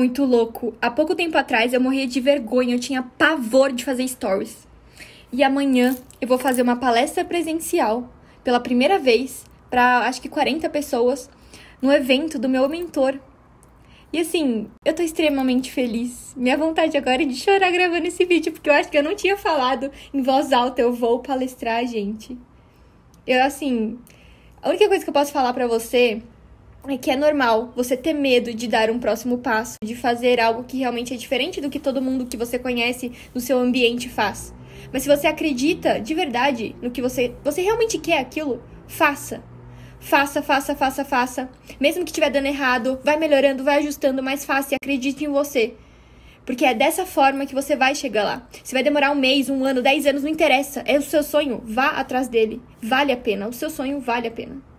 muito louco. Há pouco tempo atrás eu morria de vergonha, eu tinha pavor de fazer stories. E amanhã eu vou fazer uma palestra presencial pela primeira vez para acho que 40 pessoas no evento do meu mentor. E assim, eu tô extremamente feliz. Minha vontade agora é de chorar gravando esse vídeo, porque eu acho que eu não tinha falado em voz alta, eu vou palestrar, gente. Eu assim, a única coisa que eu posso falar para você é que é normal você ter medo de dar um próximo passo, de fazer algo que realmente é diferente do que todo mundo que você conhece no seu ambiente faz. Mas se você acredita de verdade no que você, você realmente quer aquilo, faça. Faça, faça, faça, faça. Mesmo que estiver dando errado, vai melhorando, vai ajustando, mas faça e acredite em você. Porque é dessa forma que você vai chegar lá. Se vai demorar um mês, um ano, dez anos, não interessa. É o seu sonho. Vá atrás dele. Vale a pena. O seu sonho vale a pena.